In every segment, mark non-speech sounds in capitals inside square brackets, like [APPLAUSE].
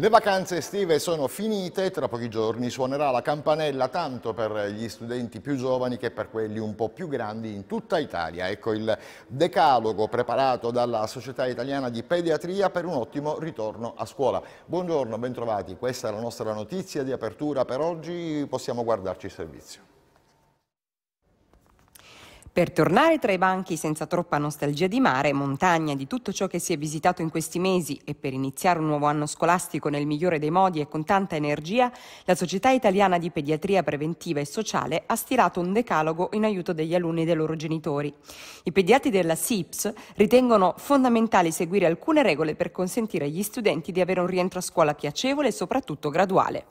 Le vacanze estive sono finite, tra pochi giorni suonerà la campanella tanto per gli studenti più giovani che per quelli un po' più grandi in tutta Italia. Ecco il decalogo preparato dalla Società Italiana di Pediatria per un ottimo ritorno a scuola. Buongiorno, bentrovati. Questa è la nostra notizia di apertura per oggi. Possiamo guardarci il servizio. Per tornare tra i banchi senza troppa nostalgia di mare, montagna, di tutto ciò che si è visitato in questi mesi e per iniziare un nuovo anno scolastico nel migliore dei modi e con tanta energia, la Società Italiana di Pediatria Preventiva e Sociale ha stilato un decalogo in aiuto degli alunni e dei loro genitori. I pediatri della SIPS ritengono fondamentale seguire alcune regole per consentire agli studenti di avere un rientro a scuola piacevole e soprattutto graduale.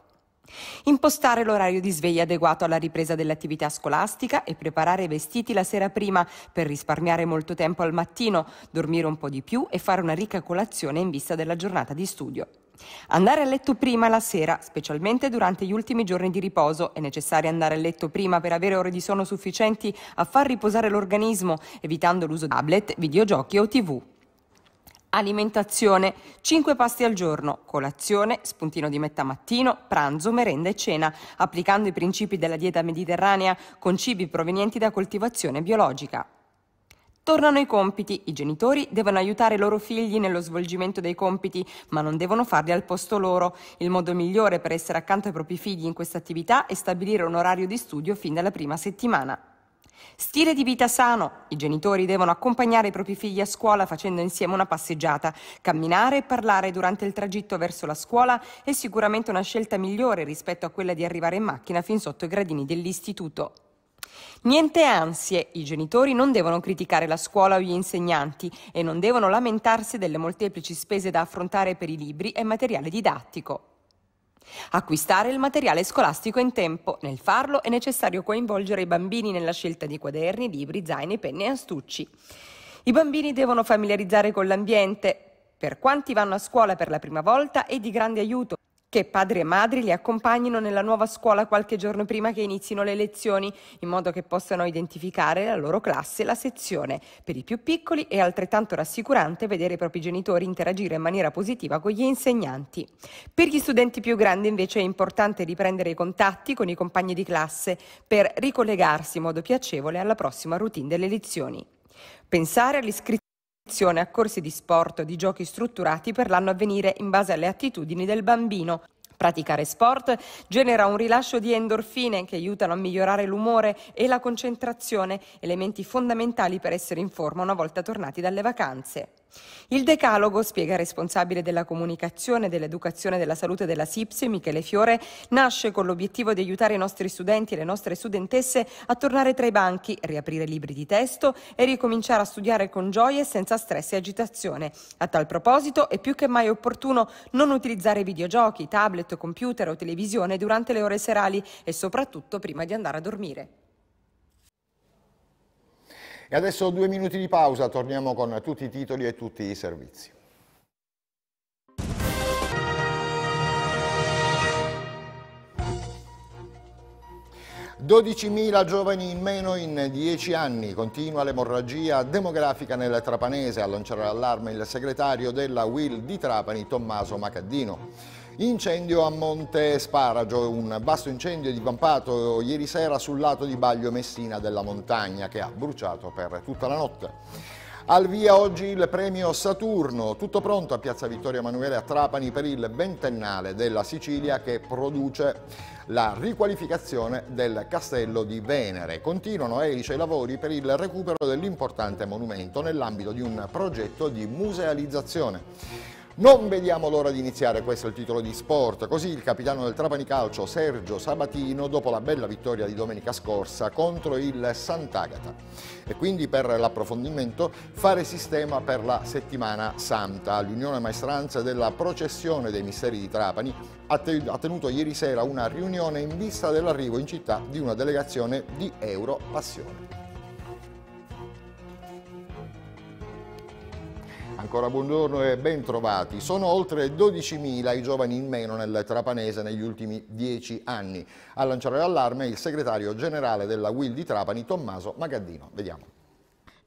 Impostare l'orario di sveglia adeguato alla ripresa dell'attività scolastica e preparare i vestiti la sera prima per risparmiare molto tempo al mattino, dormire un po' di più e fare una ricca colazione in vista della giornata di studio. Andare a letto prima la sera, specialmente durante gli ultimi giorni di riposo, è necessario andare a letto prima per avere ore di sonno sufficienti a far riposare l'organismo, evitando l'uso di tablet, videogiochi o tv. Alimentazione. 5 pasti al giorno, colazione, spuntino di metà mattino, pranzo, merenda e cena, applicando i principi della dieta mediterranea con cibi provenienti da coltivazione biologica. Tornano i compiti, i genitori devono aiutare i loro figli nello svolgimento dei compiti, ma non devono farli al posto loro. Il modo migliore per essere accanto ai propri figli in questa attività è stabilire un orario di studio fin dalla prima settimana. Stile di vita sano. I genitori devono accompagnare i propri figli a scuola facendo insieme una passeggiata. Camminare e parlare durante il tragitto verso la scuola è sicuramente una scelta migliore rispetto a quella di arrivare in macchina fin sotto i gradini dell'istituto. Niente ansie, i genitori non devono criticare la scuola o gli insegnanti e non devono lamentarsi delle molteplici spese da affrontare per i libri e materiale didattico. Acquistare il materiale scolastico in tempo. Nel farlo è necessario coinvolgere i bambini nella scelta di quaderni, libri, zaini, penne e astucci. I bambini devono familiarizzare con l'ambiente. Per quanti vanno a scuola per la prima volta è di grande aiuto che padri e madri li accompagnino nella nuova scuola qualche giorno prima che inizino le lezioni, in modo che possano identificare la loro classe e la sezione. Per i più piccoli è altrettanto rassicurante vedere i propri genitori interagire in maniera positiva con gli insegnanti. Per gli studenti più grandi invece è importante riprendere i contatti con i compagni di classe per ricollegarsi in modo piacevole alla prossima routine delle lezioni. Pensare all'iscrizione a corsi di sport o di giochi strutturati per l'anno a venire in base alle attitudini del bambino. Praticare sport genera un rilascio di endorfine che aiutano a migliorare l'umore e la concentrazione, elementi fondamentali per essere in forma una volta tornati dalle vacanze. Il decalogo, spiega il responsabile della comunicazione, dell'educazione e della salute della SIPSI, Michele Fiore, nasce con l'obiettivo di aiutare i nostri studenti e le nostre studentesse a tornare tra i banchi, riaprire libri di testo e ricominciare a studiare con gioia e senza stress e agitazione. A tal proposito è più che mai opportuno non utilizzare videogiochi, tablet, computer o televisione durante le ore serali e soprattutto prima di andare a dormire. E adesso due minuti di pausa, torniamo con tutti i titoli e tutti i servizi. Dodicimila giovani in meno in dieci anni, continua l'emorragia demografica nel Trapanese, a lanciare l'allarme il segretario della Will di Trapani Tommaso Macaddino. Incendio a Monte Sparagio, un vasto incendio divampato ieri sera sul lato di Baglio Messina della montagna che ha bruciato per tutta la notte. Al via oggi il premio Saturno, tutto pronto a Piazza Vittorio Emanuele a Trapani per il ventennale della Sicilia che produce la riqualificazione del castello di Venere. Continuano Elice eh, i lavori per il recupero dell'importante monumento nell'ambito di un progetto di musealizzazione. Non vediamo l'ora di iniziare, questo è il titolo di sport. Così il capitano del Trapani Calcio Sergio Sabatino dopo la bella vittoria di domenica scorsa contro il Sant'Agata e quindi per l'approfondimento fare sistema per la settimana santa. L'Unione Maestranza della Processione dei Misteri di Trapani ha tenuto ieri sera una riunione in vista dell'arrivo in città di una delegazione di Euro Passione. ancora buongiorno e bentrovati. Sono oltre 12.000 i giovani in meno nel Trapanese negli ultimi dieci anni. A lanciare l'allarme il segretario generale della WIL di Trapani, Tommaso Magaddino. Vediamo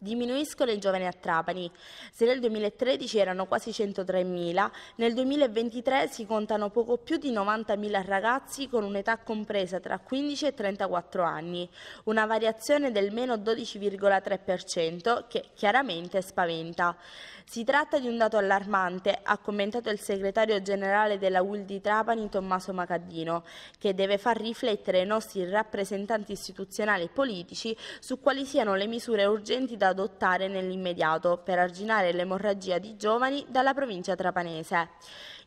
diminuiscono i giovani a Trapani. Se nel 2013 erano quasi 103.000, nel 2023 si contano poco più di 90.000 ragazzi con un'età compresa tra 15 e 34 anni, una variazione del meno 12,3% che chiaramente spaventa. Si tratta di un dato allarmante, ha commentato il segretario generale della UIL di Trapani Tommaso Macaddino, che deve far riflettere i nostri rappresentanti istituzionali e politici su quali siano le misure urgenti da adottare nell'immediato per arginare l'emorragia di giovani dalla provincia trapanese.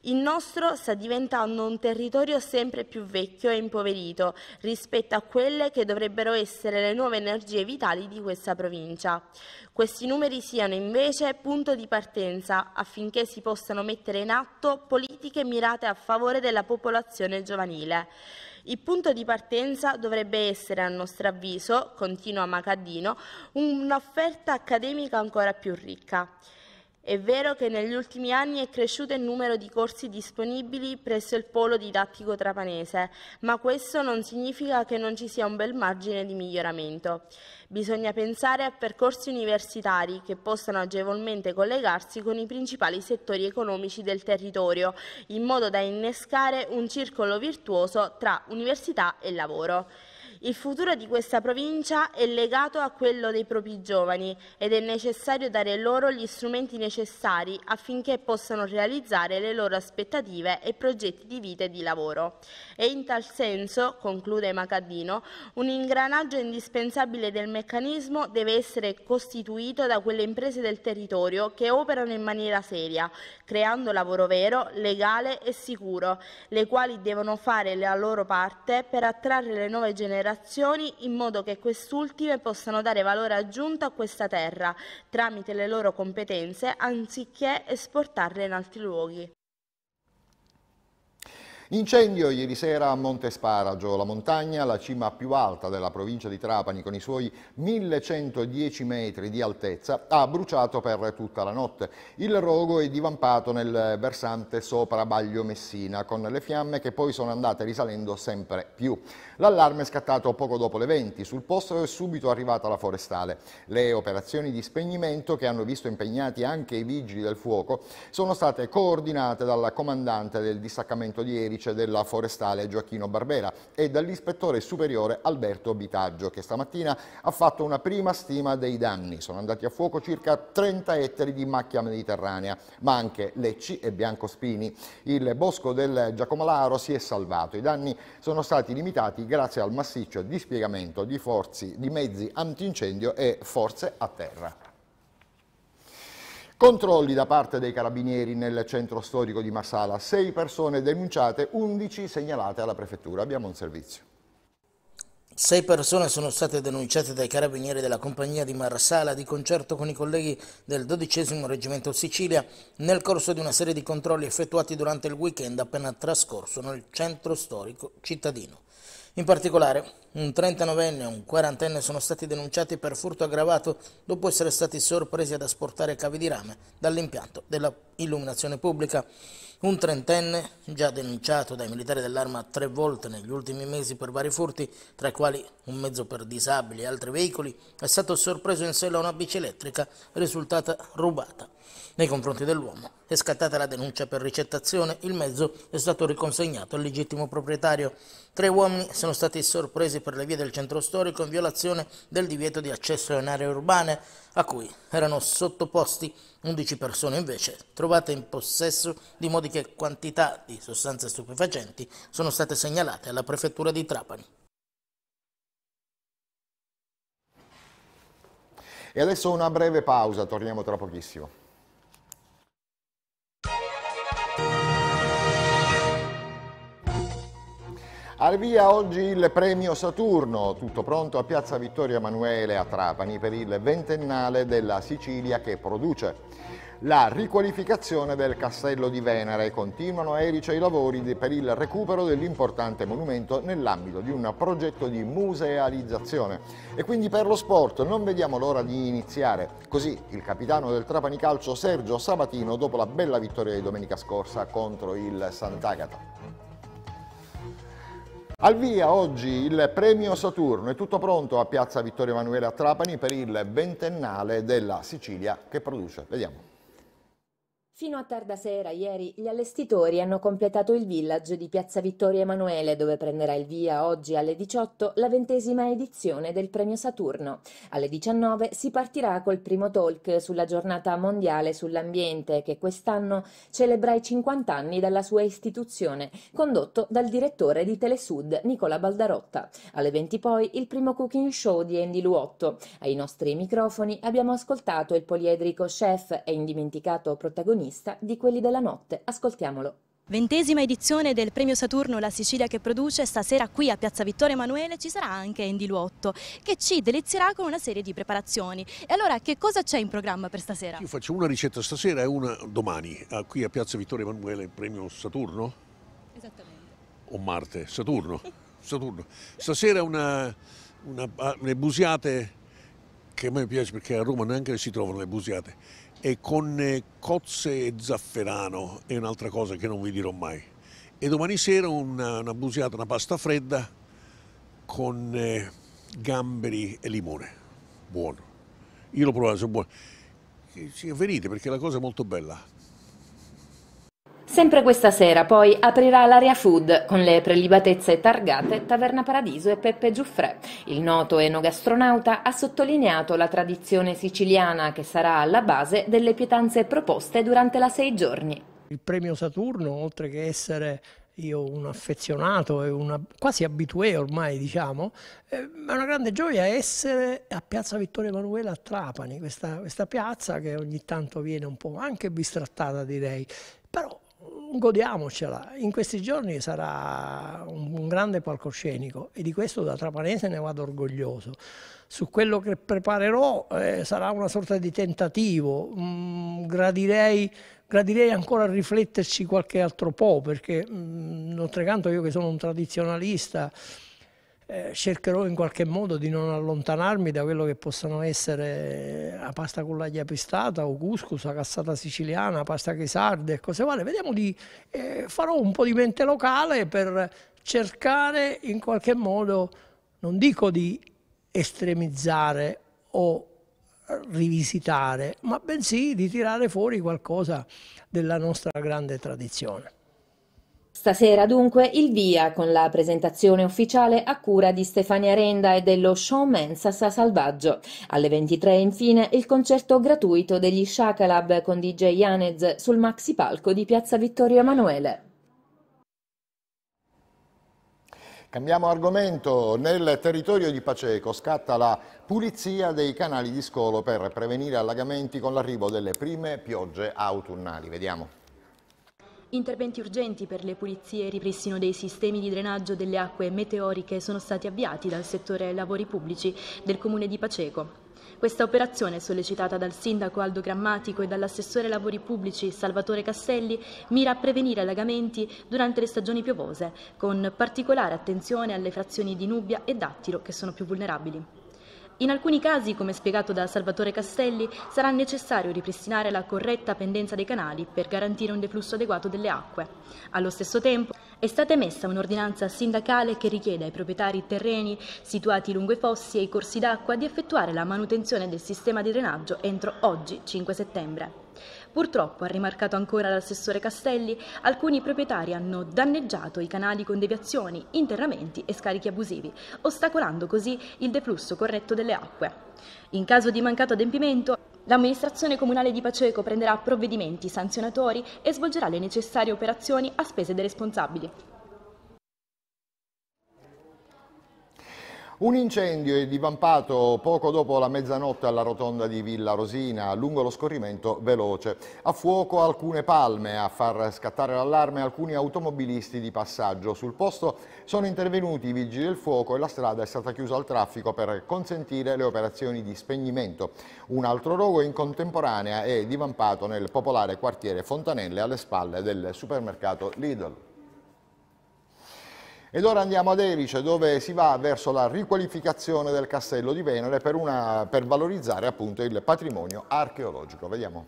Il nostro sta diventando un territorio sempre più vecchio e impoverito rispetto a quelle che dovrebbero essere le nuove energie vitali di questa provincia. Questi numeri siano invece punto di partenza affinché si possano mettere in atto politiche mirate a favore della popolazione giovanile. Il punto di partenza dovrebbe essere, a nostro avviso, continua Macadino, un'offerta accademica ancora più ricca. È vero che negli ultimi anni è cresciuto il numero di corsi disponibili presso il polo didattico trapanese, ma questo non significa che non ci sia un bel margine di miglioramento. Bisogna pensare a percorsi universitari che possano agevolmente collegarsi con i principali settori economici del territorio, in modo da innescare un circolo virtuoso tra università e lavoro. Il futuro di questa provincia è legato a quello dei propri giovani ed è necessario dare loro gli strumenti necessari affinché possano realizzare le loro aspettative e progetti di vita e di lavoro. E in tal senso, conclude Macadino, un ingranaggio indispensabile del meccanismo deve essere costituito da quelle imprese del territorio che operano in maniera seria, creando lavoro vero, legale e sicuro, le quali devono fare la loro parte per attrarre le nuove generazioni relazioni in modo che quest'ultime possano dare valore aggiunto a questa terra tramite le loro competenze anziché esportarle in altri luoghi. Incendio ieri sera a Monte Sparagio, la montagna, la cima più alta della provincia di Trapani con i suoi 1110 metri di altezza, ha bruciato per tutta la notte. Il rogo è divampato nel versante sopra Baglio Messina con le fiamme che poi sono andate risalendo sempre più. L'allarme è scattato poco dopo le 20. Sul posto è subito arrivata la forestale. Le operazioni di spegnimento, che hanno visto impegnati anche i vigili del fuoco, sono state coordinate dal comandante del distaccamento di Erice della forestale Gioacchino Barbera e dall'ispettore superiore Alberto Bitaggio, che stamattina ha fatto una prima stima dei danni. Sono andati a fuoco circa 30 ettari di macchia mediterranea, ma anche lecci e biancospini. Il bosco del Giacomalaro si è salvato. I danni sono stati limitati migliorati grazie al massiccio dispiegamento di, forzi, di mezzi antincendio e forze a terra. Controlli da parte dei carabinieri nel centro storico di Marsala, 6 persone denunciate, 11 segnalate alla prefettura. Abbiamo un servizio. Sei persone sono state denunciate dai carabinieri della compagnia di Marsala di concerto con i colleghi del XII Reggimento Sicilia nel corso di una serie di controlli effettuati durante il weekend appena trascorso nel centro storico cittadino. In particolare, un 39enne e un 40enne sono stati denunciati per furto aggravato dopo essere stati sorpresi ad asportare cavi di rame dall'impianto dell'illuminazione pubblica. Un trentenne, già denunciato dai militari dell'arma tre volte negli ultimi mesi per vari furti, tra i quali un mezzo per disabili e altri veicoli, è stato sorpreso in sella una bici elettrica risultata rubata nei confronti dell'uomo. È scattata la denuncia per ricettazione, il mezzo è stato riconsegnato al legittimo proprietario. Tre uomini sono stati sorpresi per le vie del centro storico in violazione del divieto di accesso in aree urbane, a cui erano sottoposti 11 persone invece, trovate in possesso di modiche quantità di sostanze stupefacenti, sono state segnalate alla prefettura di Trapani. E adesso una breve pausa, torniamo tra pochissimo. Al via oggi il premio Saturno, tutto pronto a Piazza Vittorio Emanuele a Trapani per il ventennale della Sicilia che produce. La riqualificazione del castello di Venere continuano a Erice i lavori per il recupero dell'importante monumento nell'ambito di un progetto di musealizzazione e quindi per lo sport non vediamo l'ora di iniziare. Così il capitano del Trapani Calcio Sergio Sabatino dopo la bella vittoria di domenica scorsa contro il Sant'Agata. Al via oggi il premio Saturno, è tutto pronto a Piazza Vittorio Emanuele a Trapani per il ventennale della Sicilia che produce. Vediamo. Fino a tarda sera ieri gli allestitori hanno completato il villaggio di Piazza Vittorio Emanuele dove prenderà il via oggi alle 18 la ventesima edizione del Premio Saturno. Alle 19 si partirà col primo talk sulla giornata mondiale sull'ambiente che quest'anno celebra i 50 anni dalla sua istituzione, condotto dal direttore di Telesud Nicola Baldarotta. Alle 20 poi il primo cooking show di Andy Luotto. Ai nostri microfoni abbiamo ascoltato il poliedrico chef e indimenticato protagonista protagonista di Quelli della Notte. Ascoltiamolo. Ventesima edizione del premio Saturno La Sicilia che produce, stasera qui a Piazza Vittorio Emanuele ci sarà anche Andy Luotto che ci delizierà con una serie di preparazioni. E allora che cosa c'è in programma per stasera? Io faccio una ricetta stasera e una domani, qui a Piazza Vittorio Emanuele, premio Saturno? Esattamente. O Marte, Saturno. [LAUGHS] Saturno. Stasera una, una, ah, le busiate, che a me piace perché a Roma neanche si trovano le busiate, e con eh, cozze e zafferano è un'altra cosa che non vi dirò mai. E domani sera una, una busiata, una pasta fredda con eh, gamberi e limone. Buono. Io l'ho provato, sono buono. Venite perché la cosa è molto bella. Sempre questa sera poi aprirà l'area food con le prelibatezze targate Taverna Paradiso e Peppe Giuffrè. Il noto enogastronauta ha sottolineato la tradizione siciliana che sarà alla base delle pietanze proposte durante la sei giorni. Il premio Saturno, oltre che essere io un affezionato e una, quasi abitué ormai diciamo, eh, è una grande gioia essere a Piazza Vittorio Emanuele a Trapani, questa, questa piazza che ogni tanto viene un po' anche bistrattata direi, però godiamocela, in questi giorni sarà un, un, grande palcoscenico e di questo da Trapanese ne vado orgoglioso. Su quello che preparerò eh, sarà una sorta di tentativo, mm, gradirei, gradirei, ancora rifletterci qualche altro po' perché mm, d'oltrecanto io che sono un tradizionalista eh, cercherò in qualche modo di non allontanarmi da quello che possono essere eh, la pasta con l'aglia pestata o cuscus, la cassata siciliana, la pasta chisarda e cose varie. Vediamo di... Eh, farò un po' di mente locale per cercare in qualche modo, non dico di estremizzare o rivisitare, ma bensì di tirare fuori qualcosa della nostra grande tradizione. Stasera dunque il via con la presentazione ufficiale a cura di Stefania Renda e dello show Mensasa Salvaggio. Alle 23 infine il concerto gratuito degli Shakalab con DJ Yanez sul maxi palco di Piazza Vittorio Emanuele. Cambiamo argomento. Nel territorio di Paceco scatta la pulizia dei canali di scolo per prevenire allagamenti con l'arrivo delle prime piogge autunnali. Vediamo. Interventi urgenti per le pulizie e ripristino dei sistemi di drenaggio delle acque meteoriche sono stati avviati dal settore lavori pubblici del comune di Paceco. Questa operazione, sollecitata dal sindaco Aldo Grammatico e dall'assessore lavori pubblici Salvatore Castelli, mira a prevenire allagamenti durante le stagioni piovose, con particolare attenzione alle frazioni di Nubia e Dattilo che sono più vulnerabili. In alcuni casi, come spiegato da Salvatore Castelli, sarà necessario ripristinare la corretta pendenza dei canali per garantire un deflusso adeguato delle acque. Allo stesso tempo è stata emessa un'ordinanza sindacale che richiede ai proprietari terreni situati lungo i fossi e i corsi d'acqua di effettuare la manutenzione del sistema di drenaggio entro oggi 5 settembre. Purtroppo, ha rimarcato ancora l'assessore Castelli, alcuni proprietari hanno danneggiato i canali con deviazioni, interramenti e scarichi abusivi, ostacolando così il deflusso corretto delle acque. In caso di mancato adempimento, L'amministrazione comunale di Paceco prenderà provvedimenti sanzionatori e svolgerà le necessarie operazioni a spese dei responsabili. Un incendio è divampato poco dopo la mezzanotte alla rotonda di Villa Rosina, lungo lo scorrimento veloce. A fuoco alcune palme, a far scattare l'allarme alcuni automobilisti di passaggio. Sul posto sono intervenuti i vigili del fuoco e la strada è stata chiusa al traffico per consentire le operazioni di spegnimento. Un altro rogo in contemporanea è divampato nel popolare quartiere Fontanelle alle spalle del supermercato Lidl. Ed ora andiamo ad Erice dove si va verso la riqualificazione del castello di Venere per, una, per valorizzare appunto il patrimonio archeologico. Vediamo.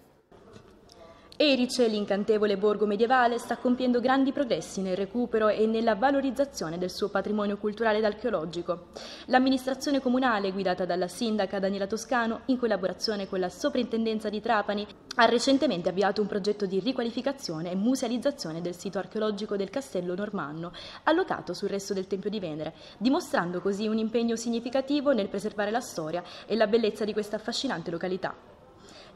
Erice, l'incantevole borgo medievale, sta compiendo grandi progressi nel recupero e nella valorizzazione del suo patrimonio culturale ed archeologico. L'amministrazione comunale, guidata dalla sindaca Daniela Toscano, in collaborazione con la soprintendenza di Trapani, ha recentemente avviato un progetto di riqualificazione e musealizzazione del sito archeologico del castello normanno, allocato sul resto del Tempio di Venere, dimostrando così un impegno significativo nel preservare la storia e la bellezza di questa affascinante località.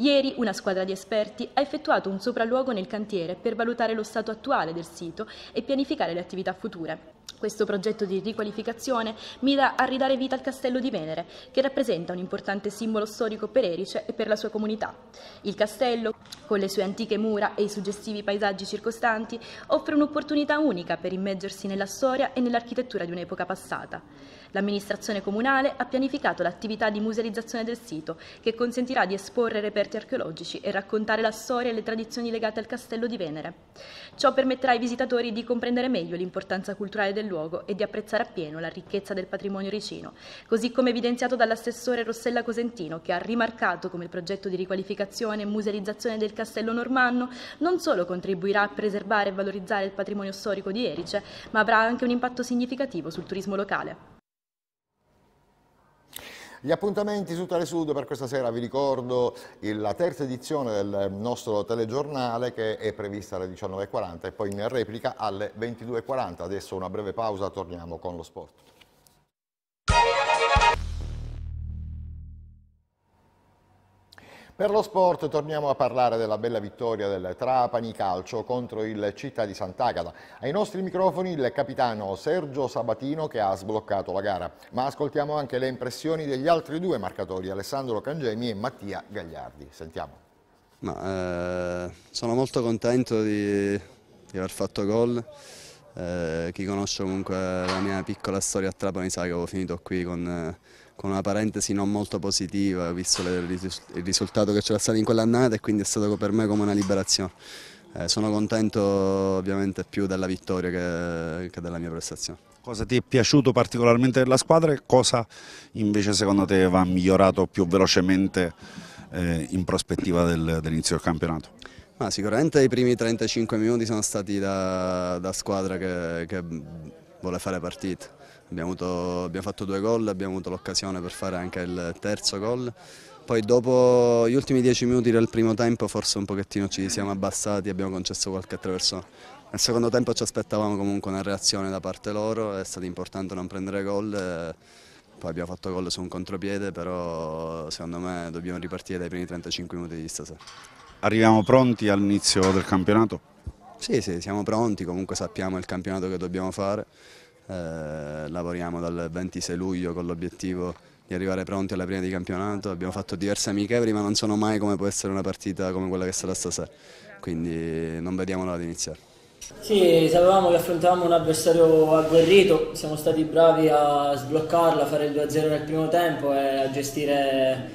Ieri una squadra di esperti ha effettuato un sopralluogo nel cantiere per valutare lo stato attuale del sito e pianificare le attività future. Questo progetto di riqualificazione mira a ridare vita al castello di Venere, che rappresenta un importante simbolo storico per Erice e per la sua comunità. Il castello, con le sue antiche mura e i suggestivi paesaggi circostanti, offre un'opportunità unica per immergersi nella storia e nell'architettura di un'epoca passata. L'amministrazione comunale ha pianificato l'attività di musealizzazione del sito, che consentirà di esporre reperti archeologici e raccontare la storia e le tradizioni legate al castello di Venere. Ciò permetterà ai visitatori di comprendere meglio l'importanza culturale del luogo e di apprezzare appieno la ricchezza del patrimonio ricino, così come evidenziato dall'assessore Rossella Cosentino, che ha rimarcato come il progetto di riqualificazione e musealizzazione del castello normanno non solo contribuirà a preservare e valorizzare il patrimonio storico di Erice, ma avrà anche un impatto significativo sul turismo locale. Gli appuntamenti su Telesud per questa sera, vi ricordo la terza edizione del nostro telegiornale che è prevista alle 19.40 e poi in replica alle 22.40. Adesso una breve pausa, torniamo con lo sport. Per lo sport torniamo a parlare della bella vittoria del Trapani Calcio contro il Città di Sant'Agata. Ai nostri microfoni il capitano Sergio Sabatino che ha sbloccato la gara, ma ascoltiamo anche le impressioni degli altri due marcatori, Alessandro Cangemi e Mattia Gagliardi. Sentiamo. Ma, eh, sono molto contento di, di aver fatto gol. Eh, chi conosce comunque la mia piccola storia a Trapani sa che avevo finito qui con... Eh, con una parentesi non molto positiva, visto il risultato che c'era stato in quell'annata e quindi è stato per me come una liberazione. Eh, sono contento ovviamente più della vittoria che, che, della mia prestazione. Cosa ti è piaciuto particolarmente della squadra e cosa invece secondo te va migliorato più velocemente eh, in prospettiva del, dell'inizio del campionato? Ma sicuramente i primi 35 minuti sono stati da, da squadra che, che vuole fare partite abbiamo, avuto, abbiamo fatto due gol, abbiamo avuto l'occasione per fare anche il terzo gol. Poi dopo gli ultimi dieci minuti del primo tempo forse un pochettino ci siamo abbassati e abbiamo concesso qualche attraversone. Nel secondo tempo ci aspettavamo comunque una reazione da parte loro, è stato importante non prendere gol. Eh, poi abbiamo fatto gol su un contropiede, però secondo me dobbiamo ripartire dai primi 35 minuti di stasera. Arriviamo pronti all'inizio del campionato? Sì, sì, siamo pronti, comunque sappiamo il campionato che dobbiamo fare. Eh, lavoriamo dal 26 luglio con l'obiettivo di arrivare pronti alla prima di campionato, abbiamo fatto diverse amichevoli ma non sono mai come può essere una partita come quella che sarà stasera, quindi non vediamo l'ora di iniziare. Sì, sapevamo che affrontavamo un avversario agguerrito, siamo stati bravi a sbloccarla, a fare il 2-0 nel primo tempo e a gestire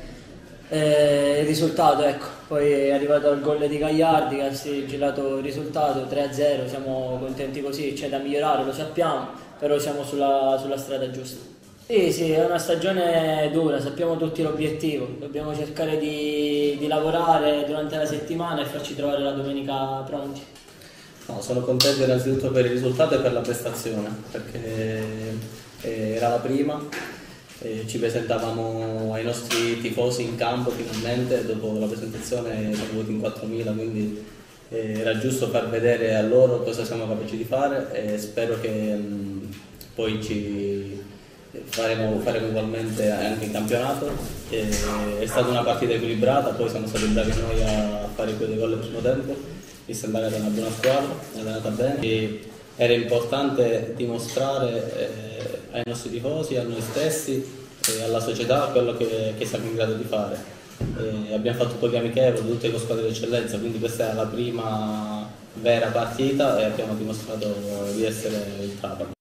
eh, il risultato. Ecco. Poi è arrivato il gol di Gagliardi che ha sigillato il risultato 3-0, siamo contenti così, c'è da migliorare, lo sappiamo, però siamo sulla, sulla strada giusta. Sì, sì, è una stagione dura, sappiamo tutti l'obiettivo, dobbiamo cercare di, di lavorare durante la settimana e farci trovare la domenica pronti. No, sono contento innanzitutto per il risultato e per la prestazione, perché eh, era la prima, eh, ci presentavamo ai nostri tifosi in campo finalmente, dopo la presentazione siamo venuti in 4.000, quindi eh, era giusto far vedere a loro cosa siamo capaci di fare e spero che mm, poi ci faremo, faremo ugualmente anche in campionato. E è stata una partita equilibrata, poi siamo stati bravi noi a fare quei gol nel primo tempo, mi sembra che era una buona squadra, è andata bene. E era importante dimostrare eh, ai nostri tifosi, a noi stessi e alla società quello che, che siamo in grado di fare. E abbiamo fatto un po' di amichevole, tutte con squadre d'eccellenza, quindi questa è la prima vera partita e abbiamo dimostrato di essere il Trapani.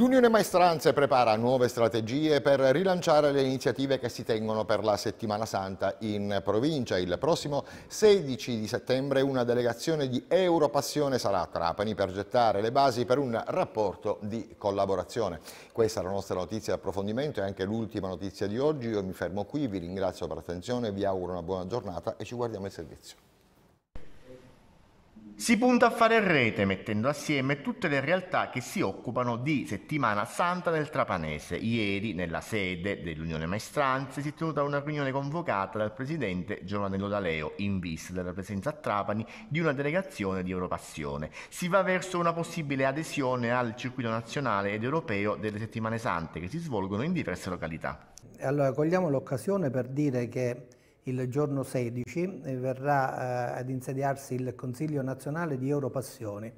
L'Unione Maestranze prepara nuove strategie per rilanciare le iniziative che si tengono per la Settimana Santa in provincia. Il prossimo 16 settembre una delegazione di Europassione sarà a Trapani per gettare le basi per un rapporto di collaborazione. Questa è la nostra notizia di approfondimento e anche l'ultima notizia di oggi. Io mi fermo qui, vi ringrazio per l'attenzione, vi auguro una buona giornata e ci guardiamo il servizio. Si punta a fare rete mettendo assieme tutte le realtà che si occupano di Settimana Santa del Trapanese. Ieri, nella sede dell'Unione Maestranze, si è tenuta una riunione convocata dal presidente Giovanello D'Aleo in vista della presenza a Trapani di una delegazione di Europassione. Si va verso una possibile adesione al circuito nazionale ed europeo delle Settimane Sante che si svolgono in diverse località. Allora, cogliamo l'occasione per dire che il giorno 16 eh, verrà eh, ad insediarsi il Consiglio Nazionale di Europassioni.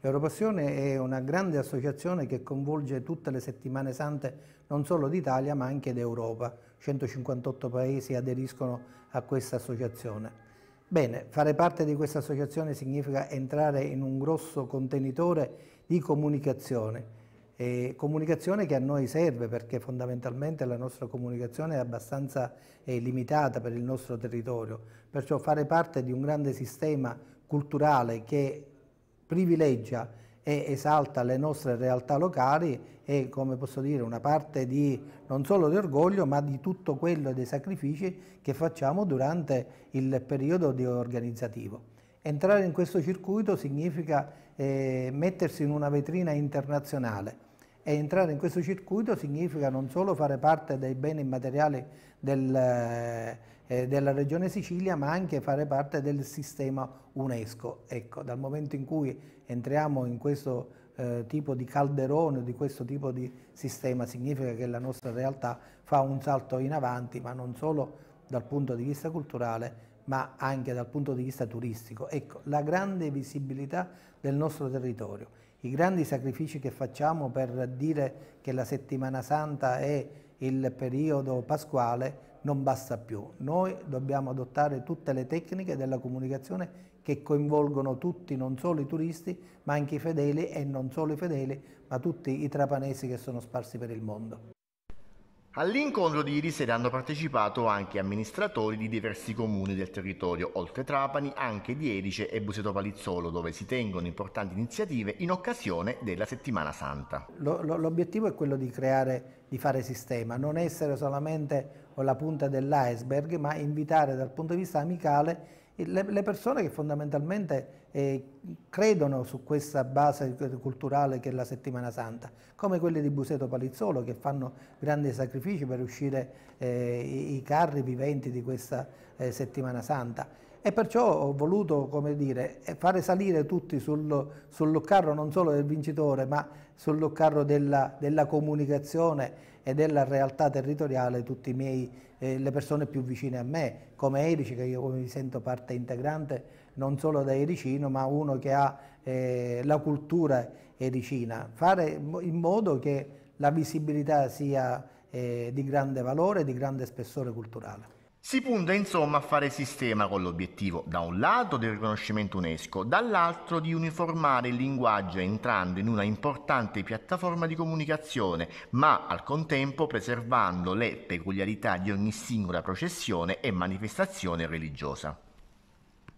Europassione è una grande associazione che coinvolge tutte le settimane sante non solo d'Italia ma anche d'Europa. 158 paesi aderiscono a questa associazione. Bene, fare parte di questa associazione significa entrare in un grosso contenitore di comunicazione eh, comunicazione che a noi serve perché fondamentalmente la nostra comunicazione è abbastanza eh, limitata per il nostro territorio, perciò fare parte di un grande sistema culturale che privilegia e esalta le nostre realtà locali è, come posso dire, una parte di, non solo di orgoglio, ma di tutto quello dei sacrifici che facciamo durante il periodo organizzativo. Entrare in questo circuito significa eh, mettersi in una vetrina internazionale, e entrare in questo circuito significa non solo fare parte dei beni immateriali del, eh, eh, della regione Sicilia, ma anche fare parte del sistema UNESCO. Ecco, dal momento in cui entriamo in questo eh, tipo di calderone, di questo tipo di sistema, significa che la nostra realtà fa un salto in avanti, ma non solo dal punto di vista culturale, ma anche dal punto di vista turistico. Ecco, la grande visibilità del nostro territorio i grandi sacrifici che facciamo per dire che la settimana santa è il periodo pasquale non basta più. Noi dobbiamo adottare tutte le tecniche della comunicazione che coinvolgono tutti, non solo i turisti, ma anche i fedeli e non solo i fedeli, ma tutti i trapanesi che sono sparsi per il mondo. All'incontro di ieri sera hanno partecipato anche amministratori di diversi comuni del territorio, oltre Trapani, anche di Erice e Buseto Palizzolo, dove si tengono importanti iniziative in occasione della Settimana Santa. L'obiettivo è quello di creare, di fare sistema, non essere solamente la punta dell'iceberg, ma invitare dal punto di vista amicale le, le persone che fondamentalmente eh, credono su questa base culturale che è la Settimana Santa, come quelle di Buseto Palizzolo che fanno grandi sacrifici per uscire eh, i, i carri viventi di questa eh, Settimana Santa e perciò ho voluto come dire, eh, fare salire tutti sul, sul carro non solo del vincitore ma sul carro della, della comunicazione e della realtà territoriale tutte eh, le persone più vicine a me, come Erici, che io mi sento parte integrante non solo da Ericino, ma uno che ha eh, la cultura ericina. Fare in modo che la visibilità sia eh, di grande valore, di grande spessore culturale. Si punta insomma a fare sistema con l'obiettivo da un lato del riconoscimento UNESCO, dall'altro di uniformare il linguaggio entrando in una importante piattaforma di comunicazione, ma al contempo preservando le peculiarità di ogni singola processione e manifestazione religiosa.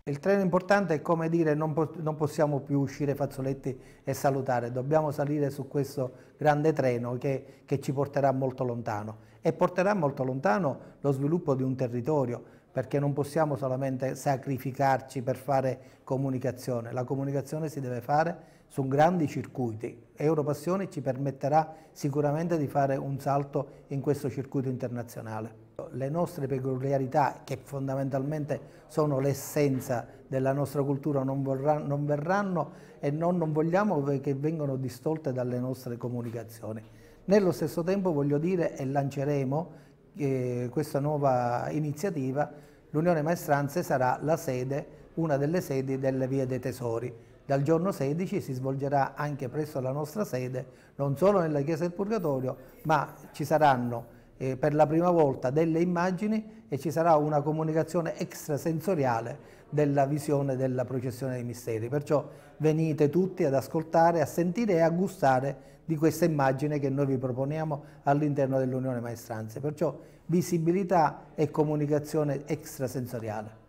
Il treno importante è come dire non, po non, possiamo più uscire fazzoletti e salutare, dobbiamo salire su questo grande treno che, che, ci porterà molto lontano e porterà molto lontano lo sviluppo di un territorio perché non possiamo solamente sacrificarci per fare comunicazione, la comunicazione si deve fare su grandi circuiti. Europassione ci permetterà sicuramente di fare un salto in questo circuito internazionale le nostre peculiarità, che fondamentalmente sono l'essenza della nostra cultura, non, vorranno, non verranno e non, non vogliamo che vengano distolte dalle nostre comunicazioni. Nello stesso tempo voglio dire e lanceremo eh, questa nuova iniziativa, l'Unione Maestranze sarà la sede, una delle sedi delle Vie dei Tesori. Dal giorno 16 si svolgerà anche presso la nostra sede, non solo nella Chiesa del Purgatorio, ma ci saranno eh, per la prima volta delle immagini e ci sarà una comunicazione extrasensoriale della visione della processione dei misteri. Perciò venite tutti ad ascoltare, a sentire e a gustare di questa immagine che noi vi proponiamo all'interno dell'Unione Maestranze. Perciò visibilità e comunicazione extrasensoriale.